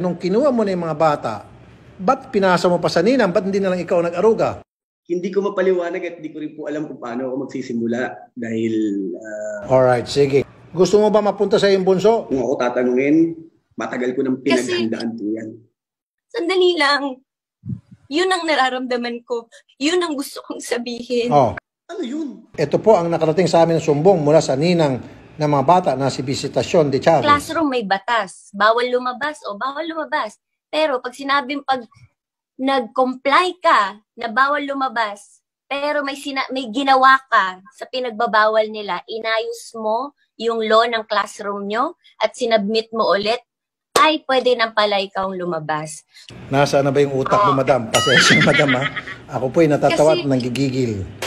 Nung kinuha mo na yung mga bata, ba't pinasa mo pa sa ninang? Ba't hindi na lang ikaw nag-aruga? Hindi ko mapaliwanag at hindi ko rin po alam kung paano ako magsisimula dahil... Uh, ah, Alright, sige. Gusto mo ba mapunta sa iyong bunso? Kung ako tatanungin, matagal ko nang pinaghandaan po yan. Sandali lang. Yun ang nararamdaman ko. Yun ang gusto kong sabihin. Oh. Ano yun? Ito po ang nakarating sa amin sumbong mula sa ninang ng mga bata na si Visitasyon de Chavez. Classroom may batas. Bawal lumabas o bawal lumabas. Pero pag sinabing pag nag-comply ka na bawal lumabas, pero may, sina- may ginawa ka sa pinagbabawal nila, inayos mo yung law ng classroom nyo at sinabmit mo ulit, ay pwede nang pala ikaw lumabas. Nasaan na ba yung utak oh. mo, madam? Pasensya, madam, ha? Ako ay natatawa Kasi, at nanggigigil.